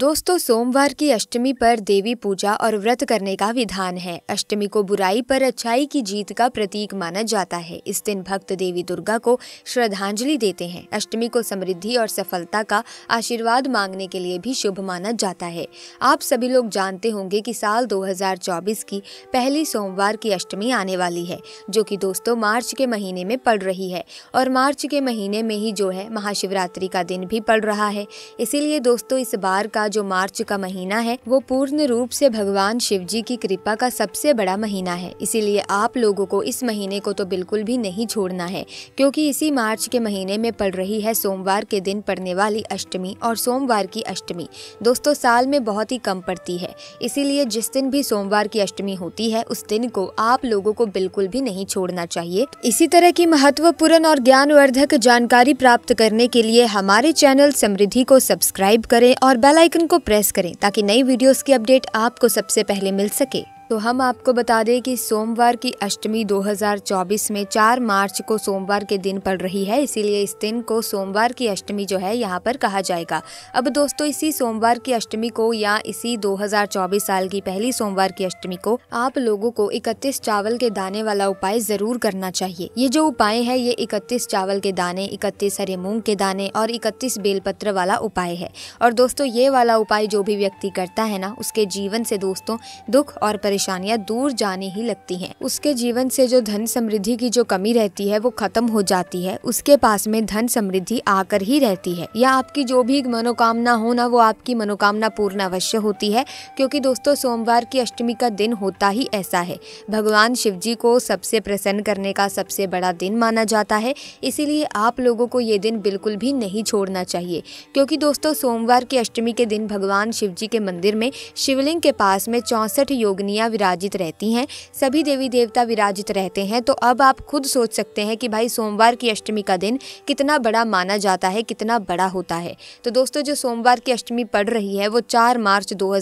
दोस्तों सोमवार की अष्टमी पर देवी पूजा और व्रत करने का विधान है अष्टमी को बुराई पर अच्छाई की जीत का प्रतीक माना जाता है इस दिन भक्त देवी दुर्गा को श्रद्धांजलि देते हैं अष्टमी को समृद्धि और सफलता का आशीर्वाद मांगने के लिए भी शुभ माना जाता है आप सभी लोग जानते होंगे कि साल 2024 की पहली सोमवार की अष्टमी आने वाली है जो कि दोस्तों मार्च के महीने में पड़ रही है और मार्च के महीने में ही जो है महाशिवरात्रि का दिन भी पड़ रहा है इसीलिए दोस्तों इस बार का जो मार्च का महीना है वो पूर्ण रूप से भगवान शिव जी की कृपा का सबसे बड़ा महीना है इसीलिए आप लोगों को इस महीने को तो बिल्कुल भी नहीं छोड़ना है क्योंकि इसी मार्च के महीने में पड़ रही है सोमवार के दिन पड़ने वाली अष्टमी और सोमवार की अष्टमी दोस्तों साल में बहुत ही कम पड़ती है इसीलिए जिस दिन भी सोमवार की अष्टमी होती है उस दिन को आप लोगों को बिल्कुल भी नहीं छोड़ना चाहिए इसी तरह की महत्वपूर्ण और ज्ञानवर्धक जानकारी प्राप्त करने के लिए हमारे चैनल समृद्धि को सब्सक्राइब करें और बेलाइकन आइकन को प्रेस करें ताकि नई वीडियोस की अपडेट आपको सबसे पहले मिल सके तो हम आपको बता दें कि सोमवार की अष्टमी 2024 में 4 मार्च को सोमवार के दिन पड़ रही है इसीलिए इस दिन को सोमवार की अष्टमी जो है यहाँ पर कहा जाएगा अब दोस्तों इसी सोमवार की अष्टमी को या इसी 2024 साल की पहली सोमवार की अष्टमी को आप लोगों को 31 चावल के दाने वाला उपाय ज़रूर करना चाहिए ये जो उपाय है ये इकतीस चावल के दाने इकतीस हरे मूंग के दाने और इकतीस बेलपत्र वाला उपाय है और दोस्तों ये वाला उपाय जो भी व्यक्ति करता है ना उसके जीवन से दोस्तों दुख और परेशानियां दूर जाने ही लगती हैं उसके जीवन से जो धन समृद्धि की जो कमी रहती है वो खत्म हो जाती है उसके पास में धन समृद्धि आकर ही रहती है या आपकी जो भी मनोकामना हो ना वो आपकी मनोकामना पूर्ण अवश्य होती है क्योंकि दोस्तों सोमवार की अष्टमी का दिन होता ही ऐसा है भगवान शिव जी को सबसे प्रसन्न करने का सबसे बड़ा दिन माना जाता है इसीलिए आप लोगों को ये दिन बिल्कुल भी नहीं छोड़ना चाहिए क्योंकि दोस्तों सोमवार की अष्टमी के दिन भगवान शिव जी के मंदिर में शिवलिंग के पास में चौंसठ योगनिया विराजित रहती हैं सभी देवी देवता विराजित रहते हैं तो अब आप खुद सोच सकते हैं कि भाई सोमवार की अष्टमी का दिन कितना बड़ा माना जाता है कितना बड़ा होता है तो दोस्तों जो सोमवार की अष्टमी पड़ रही है वो चार मार्च दो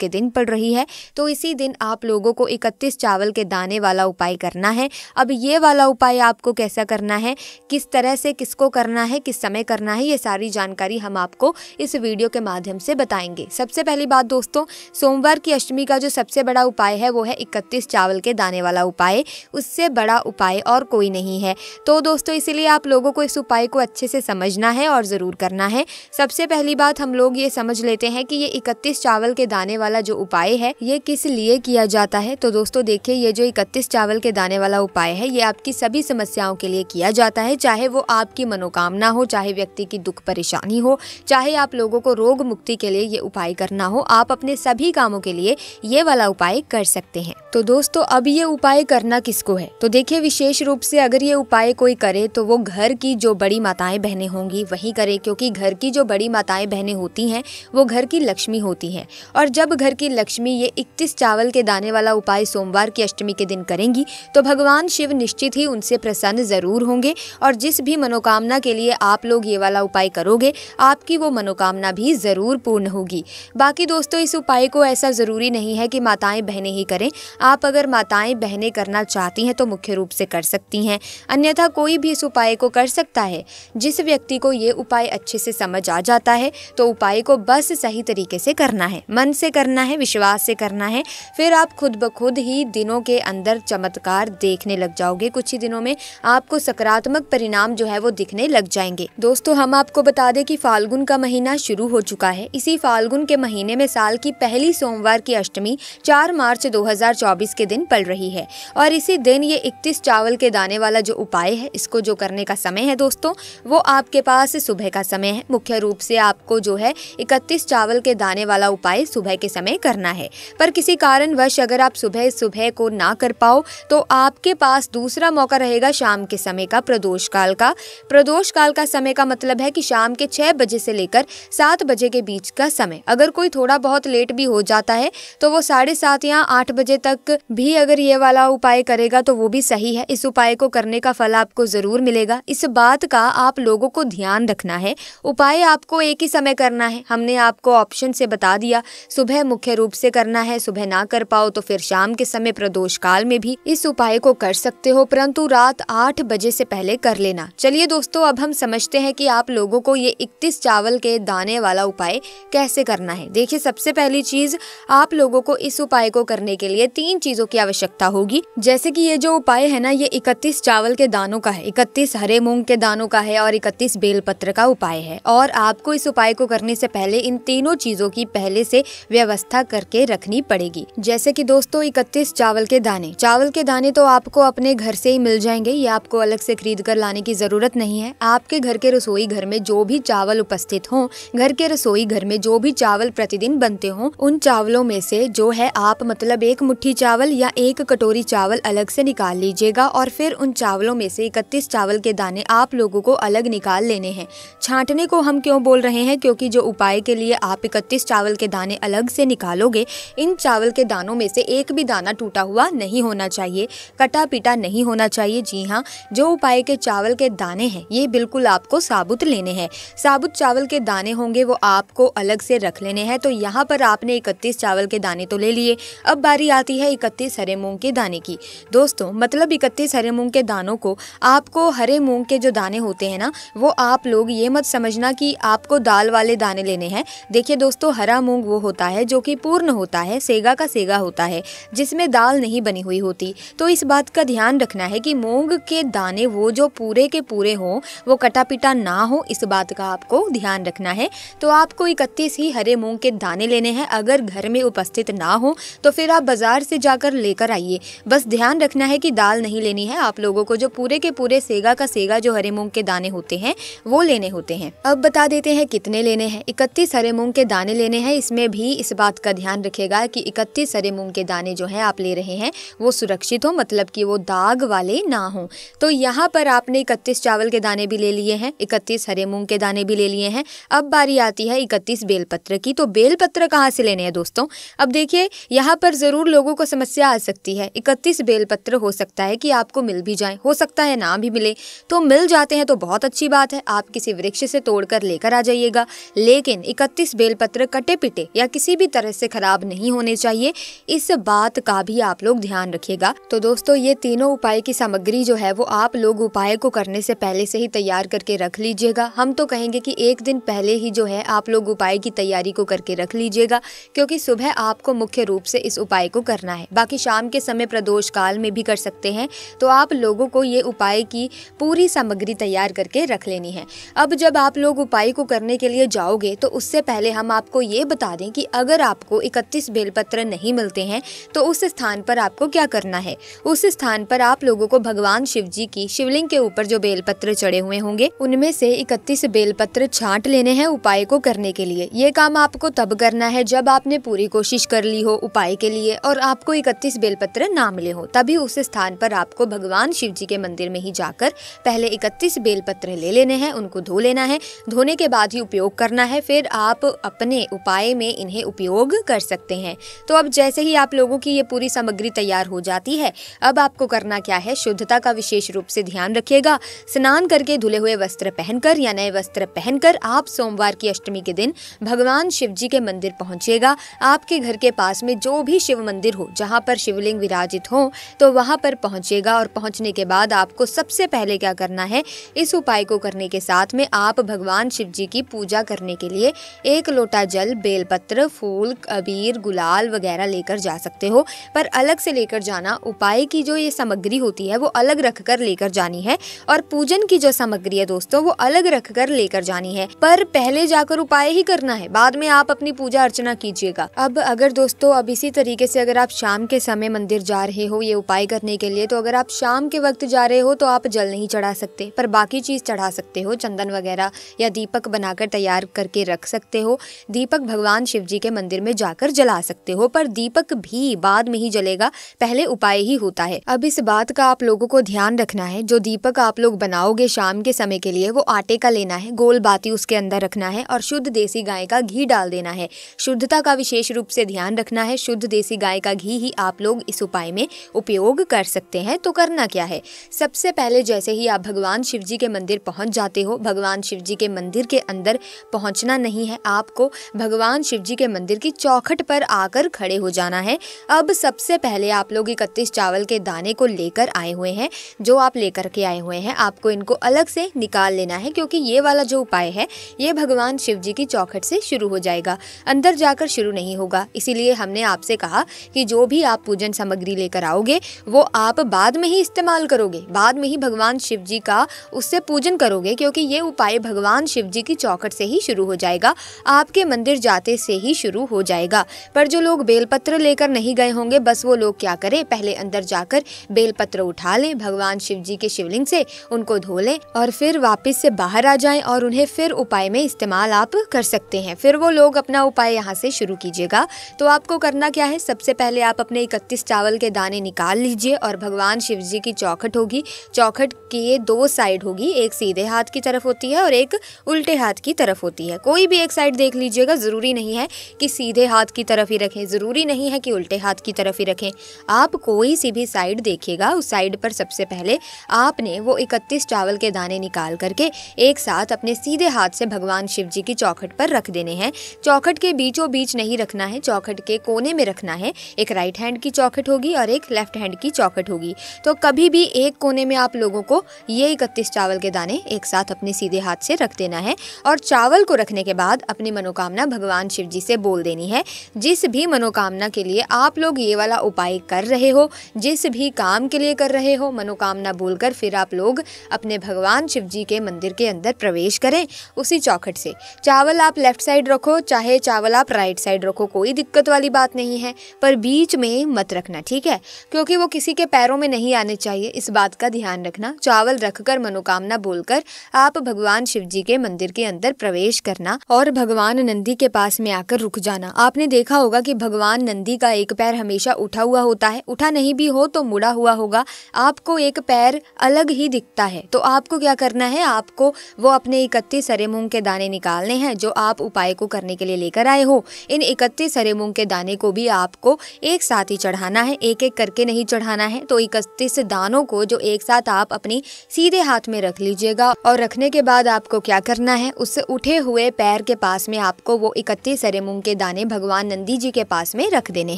के दिन पड़ रही है तो इसी दिन आप लोगों को इकतीस चावल के दाने वाला उपाय करना है अब ये वाला उपाय आपको कैसा करना है किस तरह से किसको करना है किस समय करना है ये सारी जानकारी हम आपको इस वीडियो के माध्यम से बताएंगे सबसे पहली बात दोस्तों सोमवार की अष्टमी का जो सबसे बड़ा उपाय है वो है इकतीस चावल के दाने वाला उपाय उससे बड़ा उपाय और कोई नहीं है तो दोस्तों इसीलिए आप लोगों को इस उपाय को अच्छे से समझना है और ज़रूर करना है सबसे पहली बात हम लोग ये समझ लेते हैं कि ये इकतीस चावल के दाने वाला जो उपाय है ये किस लिए किया जाता है तो दोस्तों देखिए ये जो इकतीस चावल के दाने वाला उपाय है ये आपकी सभी समस्याओं के लिए किया जाता है चाहे वो आपकी मनोकामना हो चाहे व्यक्ति की दुख परेशानी हो चाहे आप लोगों को रोग मुक्ति के लिए ये उपाय करना हो आप अपने सभी कामों के लिए ये वाला उपाय कर सकते हैं तो दोस्तों अब ये उपाय करना किसको है तो देखिए विशेष रूप से अगर ये उपाय कोई करे तो वो घर की जो बड़ी माताएं बहने होंगी वही करे क्योंकि घर की जो बड़ी माताएं बहने होती हैं वो घर की लक्ष्मी होती हैं और जब घर की लक्ष्मी ये इकतीस चावल के दाने वाला उपाय सोमवार की अष्टमी के दिन करेंगी तो भगवान शिव निश्चित ही उनसे प्रसन्न ज़रूर होंगे और जिस भी मनोकामना के लिए आप लोग ये वाला उपाय करोगे आपकी वो मनोकामना भी ज़रूर पूर्ण होगी बाकी दोस्तों इस उपाय को ऐसा ज़रूरी नहीं है कि माताएं माताएं बहनें ही करें आप अगर माताएं बहनें करना चाहती हैं तो मुख्य रूप से कर सकती हैं अन्यथा कोई भी इस उपाय को कर सकता है जिस व्यक्ति को ये उपाय अच्छे से समझ आ जाता है तो उपाय को बस सही तरीके से करना है मन से करना है विश्वास से करना है फिर आप खुद ब खुद ही दिनों के अंदर चमत्कार देखने लग जाओगे कुछ ही दिनों में आपको सकारात्मक परिणाम जो है वो दिखने लग जाएंगे दोस्तों हम आपको बता दें कि फाल्गुन का महीना शुरू हो चुका है इसी फाल्गुन के महीने में साल की पहली सोमवार की अष्टमी चार मार्च 2024 के दिन पल रही है और इसी दिन ये 31 चावल के दाने वाला जो उपाय है इसको जो करने का समय है दोस्तों वो आपके पास सुबह का समय है मुख्य रूप से आपको जो है 31 चावल के दाने वाला उपाय सुबह के समय करना है पर किसी कारणवश अगर आप सुबह सुबह को ना कर पाओ तो आपके पास दूसरा मौका रहेगा शाम के समय का प्रदोष काल का प्रदोष काल का समय का मतलब है कि शाम के छह बजे से लेकर सात बजे के बीच का समय अगर कोई थोड़ा बहुत लेट भी हो जाता है तो वो साढ़े सात रातियाँ आठ बजे तक भी अगर ये वाला उपाय करेगा तो वो भी सही है इस उपाय को करने का फल आपको ज़रूर मिलेगा इस बात का आप लोगों को ध्यान रखना है उपाय आपको एक ही समय करना है हमने आपको ऑप्शन से बता दिया सुबह मुख्य रूप से करना है सुबह ना कर पाओ तो फिर शाम के समय प्रदोष काल में भी इस उपाय को कर सकते हो परंतु रात आठ बजे से पहले कर लेना चलिए दोस्तों अब हम समझते हैं कि आप लोगों को ये इकतीस चावल के दाने वाला उपाय कैसे करना है देखिए सबसे पहली चीज आप लोगों को इस उपाय को करने के लिए तीन चीजों की आवश्यकता होगी जैसे कि ये जो उपाय है ना ये इकतीस चावल के दानों का है इकतीस हरे मूंग के दानों का है और इकतीस बेलपत्र का उपाय है और आपको इस उपाय को करने से पहले इन तीनों चीजों की पहले से व्यवस्था करके रखनी पड़ेगी जैसे की दोस्तों इकतीस चावल के दाने चावल के दाने तो आपको अपने घर से ही मिल जाएंगे ये आपको अलग से खरीद कर लाने की जरूरत नहीं है आपके घर के रसोई घर में जो भी चावल उपस्थित हों घर के रसोई घर में जो भी चावल प्रतिदिन बनते हों उन चावलों में से जो है आप मतलब एक मुट्ठी चावल या एक कटोरी चावल अलग से निकाल लीजिएगा और फिर उन चावलों में से इकतीस चावल के दाने आप लोगों को अलग निकाल लेने हैं छांटने को हम क्यों बोल रहे हैं क्योंकि जो उपाय के लिए आप इकतीस चावल के दाने अलग से निकालोगे इन चावल के दानों में से एक भी दाना टूटा हुआ नहीं होना चाहिए कटा पिटा नहीं होना चाहिए जी हाँ जो उपाय के चावल के दाने हैं ये बिल्कुल आपको साबुत लेने हैं साबुत चावल के दाने होंगे वो आपको अलग से रख लेने हैं तो यहाँ पर आपने इकतीस चावल के दाने तो ले लिए अब बारी आती है इकतीस हरे मूंग के दाने की दोस्तों मतलब इकतीस हरे मूंग के दानों को आपको हरे मूंग के जो दाने होते हैं ना वो आप लोग ये मत समझना कि आपको दाल वाले दाने लेने हैं देखिए दोस्तों हरा मूंग वो होता है जो कि पूर्ण होता है सेगा का सेगा होता है जिसमें दाल नहीं बनी हुई होती तो इस बात का ध्यान रखना है कि मूंग के दाने वो जो पूरे के पूरे हों वो कटा पिटा ना हो इस बात का आपको ध्यान रखना है तो आपको इकतीस ही हरे मूंग के दाने लेने हैं अगर घर में उपस्थित ना हो तो फिर आप बाज़ार से जाकर लेकर आइए बस ध्यान रखना है कि दाल नहीं लेनी है आप लोगों को जो पूरे के पूरे सेगा का सेगा जो हरे मूंग के दाने होते हैं वो लेने होते हैं अब बता देते हैं कितने लेने हैं इकतीस हरे मूंग के दाने लेने हैं इसमें भी इस बात का ध्यान रखेगा कि इकतीस हरे मूंग के दाने जो है आप ले रहे हैं वो सुरक्षित हो मतलब कि वो दाग वाले ना हों तो यहाँ पर आपने इकतीस चावल के दाने भी ले लिए हैं इकतीस हरे मूंग के दाने भी ले लिए हैं अब बारी आती है इकतीस बेलपत्र की तो बेलपत्र कहाँ से लेने हैं दोस्तों अब देखिए यहाँ यहाँ पर ज़रूर लोगों को समस्या आ सकती है इकतीस बेलपत्र हो सकता है कि आपको मिल भी जाए हो सकता है ना भी मिले तो मिल जाते हैं तो बहुत अच्छी बात है आप किसी वृक्ष से तोड़कर लेकर आ जाइएगा लेकिन इकतीस बेलपत्र कटे पिटे या किसी भी तरह से खराब नहीं होने चाहिए इस बात का भी आप लोग ध्यान रखिएगा तो दोस्तों ये तीनों उपाय की सामग्री जो है वो आप लोग उपाय को करने से पहले से ही तैयार करके रख लीजिएगा हम तो कहेंगे की एक दिन पहले ही जो है आप लोग उपाय की तैयारी को करके रख लीजिएगा क्योंकि सुबह आपको मुख्य रूप से इस उपाय को करना है बाकी शाम के समय प्रदोष काल में भी कर सकते हैं तो आप लोगों को ये उपाय की पूरी सामग्री तैयार करके रख लेनी है अब जब आप लोग उपाय को करने के लिए जाओगे तो उससे पहले हम आपको ये बता दें कि अगर आपको इकतीस बेलपत्र नहीं मिलते हैं तो उस स्थान पर आपको क्या करना है उस स्थान पर आप लोगों को भगवान शिव जी की शिवलिंग के ऊपर जो बेलपत्र चढ़े हुए होंगे उनमें से इकतीस बेलपत्र छाट लेने हैं उपाय को करने के लिए ये काम आपको तब करना है जब आपने पूरी कोशिश कर ली हो उपाय उपाय के लिए और आपको इकतीस बेलपत्र ना मिले हो तभी उस स्थान पर आपको भगवान शिव जी के मंदिर में ही जाकर पहले इकतीस बेलपत्र ले लेने हैं उनको धो लेना है धोने के बाद ही उपयोग करना है फिर आप अपने उपाय में इन्हें उपयोग कर सकते हैं तो अब जैसे ही आप लोगों की ये पूरी सामग्री तैयार हो जाती है अब आपको करना क्या है शुद्धता का विशेष रूप से ध्यान रखिएगा स्नान करके धुले हुए वस्त्र पहनकर या नए वस्त्र पहनकर आप सोमवार की अष्टमी के दिन भगवान शिव जी के मंदिर पहुंचेगा आपके घर के पास में जो भी शिव मंदिर हो जहाँ पर शिवलिंग विराजित हो तो वहाँ पर पहुँचेगा और पहुँचने के बाद आपको सबसे पहले क्या करना है इस उपाय को करने के साथ में आप भगवान शिव जी की पूजा करने के लिए एक लोटा जल बेलपत्र फूल अबीर गुलाल वगैरह लेकर जा सकते हो पर अलग से लेकर जाना उपाय की जो ये सामग्री होती है वो अलग रख कर लेकर जानी है और पूजन की जो सामग्री है दोस्तों वो अलग रख कर लेकर जानी है पर पहले जाकर उपाय ही करना है बाद में आप अपनी पूजा अर्चना कीजिएगा अब अगर दोस्तों अभी इसी तरीके से अगर आप शाम के समय मंदिर जा रहे हो ये उपाय करने के लिए तो अगर आप शाम के वक्त जा रहे हो तो आप जल नहीं चढ़ा सकते पर बाकी चीज़ चढ़ा सकते हो चंदन वगैरह या दीपक बनाकर तैयार करके रख सकते हो दीपक भगवान शिव जी के मंदिर में जाकर जला सकते हो पर दीपक भी बाद में ही जलेगा पहले उपाय ही होता है अब इस बात का आप लोगों को ध्यान रखना है जो दीपक आप लोग बनाओगे शाम के समय के लिए वो आटे का लेना है गोल बाती उसके अंदर रखना है और शुद्ध देसी गाय का घी डाल देना है शुद्धता का विशेष रूप से ध्यान रखना है शुद्ध शुद्ध देसी गाय का घी ही आप लोग इस उपाय में उपयोग कर सकते हैं तो करना क्या है सबसे पहले जैसे ही आप भगवान शिव जी के मंदिर पहुंच जाते हो भगवान शिव जी के मंदिर के अंदर पहुंचना नहीं है आपको भगवान शिव जी के मंदिर की चौखट पर आकर खड़े हो जाना है अब सबसे पहले आप लोग इकतीस चावल के दाने को लेकर आए हुए हैं जो आप लेकर के आए हुए हैं आपको इनको अलग से निकाल लेना है क्योंकि ये वाला जो उपाय है ये भगवान शिव जी की चौखट से शुरू हो जाएगा अंदर जाकर शुरू नहीं होगा इसीलिए हमने आप आपसे कहा कि जो भी आप पूजन सामग्री लेकर आओगे वो आप बाद में ही इस्तेमाल करोगे बाद में ही भगवान शिव जी का उससे पूजन करोगे क्योंकि ये उपाय भगवान शिव जी की चौखट से ही शुरू हो जाएगा आपके मंदिर जाते से ही शुरू हो जाएगा पर जो लोग बेलपत्र लेकर नहीं गए होंगे बस वो लोग क्या करें पहले अंदर जाकर बेलपत्र उठा लें भगवान शिव जी के शिवलिंग से उनको धो लें और फिर वापस से बाहर आ जाएं और उन्हें फिर उपाय में इस्तेमाल आप कर सकते हैं फिर वो लोग अपना उपाय यहाँ से शुरू कीजिएगा तो आपको करना क्या है सबसे पहले आप अपने इकतीस चावल के दाने निकाल लीजिए और भगवान शिव जी की चौखट होगी चौखट की ये दो साइड होगी एक सीधे हाथ की तरफ होती है और एक उल्टे हाथ की तरफ होती है कोई भी एक साइड देख लीजिएगा ज़रूरी नहीं है कि सीधे हाथ की तरफ ही रखें ज़रूरी नहीं है कि उल्टे हाथ की तरफ ही रखें आप कोई सी भी साइड देखिएगा उस साइड पर सबसे पहले आपने वो इकतीस चावल के दाने निकाल करके एक साथ अपने सीधे हाथ से भगवान शिव जी की चौखट पर रख देने हैं चौखट के बीचों बीच नहीं रखना है चौखट के कोने में में रखना है एक राइट हैंड की चौकेट होगी और एक लेफ्ट हैंड की चौकेट होगी तो कभी भी एक कोने में आप लोगों को ये इकतीस चावल के दाने एक साथ अपने सीधे हाथ से रख देना है और चावल को रखने के बाद अपनी मनोकामना भगवान शिव जी से बोल देनी है जिस भी मनोकामना के लिए आप लोग ये वाला उपाय कर रहे हो जिस भी काम के लिए कर रहे हो मनोकामना बोलकर फिर आप लोग अपने भगवान शिव जी के मंदिर के अंदर प्रवेश करें उसी चौखट से चावल आप लेफ्ट साइड रखो चाहे चावल आप राइट साइड रखो कोई दिक्कत वाली बात नहीं नहीं है पर बीच में मत रखना ठीक है क्योंकि वो किसी के पैरों में नहीं आने चाहिए इस बात का ध्यान रखना चावल रखकर मनोकामना बोलकर आप भगवान शिव जी के मंदिर के अंदर प्रवेश करना और भगवान नंदी के पास में आकर रुक जाना आपने देखा होगा कि भगवान नंदी का एक पैर हमेशा उठा हुआ होता है उठा नहीं भी हो तो मुड़ा हुआ होगा आपको एक पैर अलग ही दिखता है तो आपको क्या करना है आपको वो अपने इकतीस सरे मूंग के दाने निकालने हैं जो आप उपाय को करने के लिए लेकर आए हो इन इकतीस सरे मूंग के दाने को भी आपको एक साथ ही चढ़ाना है एक एक करके नहीं चढ़ाना है तो इकतीस दानों को जो एक साथ आप अपनी सीधे हाथ में रख लीजिएगा और रखने के बाद आपको क्या करना है उससे उठे हुए पैर के पास में आपको वो इकतीस सरे मूंग के दाने भगवान नंदी जी के पास में रख देने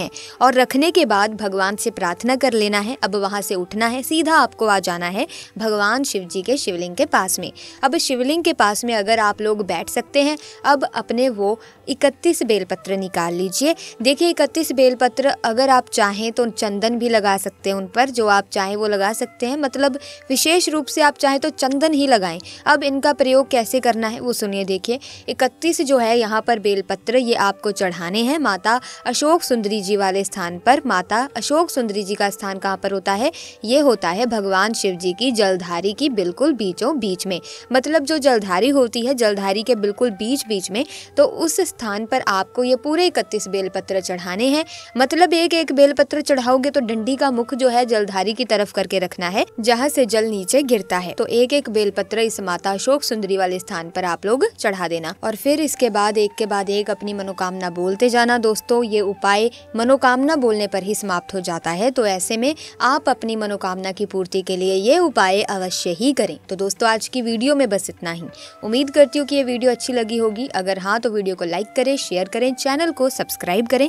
हैं और रखने के बाद भगवान से प्रार्थना कर लेना है अब वहाँ से उठना है सीधा आपको आ जाना है भगवान शिव जी के शिवलिंग के पास में अब शिवलिंग के पास में अगर आप लोग बैठ सकते हैं अब अपने वो इकतीस बेलपत्र निकाल लीजिए देखिए इकतीस बेलपत्र अगर आप चाहें तो चंदन भी लगा सकते हैं उन पर जो आप चाहें वो लगा सकते हैं मतलब विशेष रूप से आप चाहें तो चंदन ही लगाएं अब इनका प्रयोग कैसे करना है वो सुनिए देखिए इकतीस जो है यहाँ पर बेलपत्र ये आपको चढ़ाने हैं माता अशोक सुंदरी जी वाले स्थान पर माता अशोक सुंदरी जी का स्थान कहाँ पर होता है ये होता है भगवान शिव जी की जलधारी की बिल्कुल बीचों बीच में मतलब जो जलधारी होती है जलधारी के बिल्कुल बीच बीच में तो उस स्थान पर आपको ये पूरे इकतीस बेलपत्र चढ़ाने चढ़ाने हैं मतलब एक एक बेलपत्र चढ़ाओगे तो डंडी का मुख जो है जलधारी की तरफ करके रखना है जहाँ से जल नीचे गिरता है तो एक एक बेलपत्र इस माता अशोक सुंदरी वाले स्थान पर आप लोग चढ़ा देना और फिर इसके बाद एक के बाद एक अपनी मनोकामना बोलते जाना दोस्तों ये उपाय मनोकामना बोलने पर ही समाप्त हो जाता है तो ऐसे में आप अपनी मनोकामना की पूर्ति के लिए ये उपाय अवश्य ही करें तो दोस्तों आज की वीडियो में बस इतना ही उम्मीद करती हूँ कि ये वीडियो अच्छी लगी होगी अगर हाँ तो वीडियो को लाइक करें शेयर करें चैनल को सब्सक्राइब करें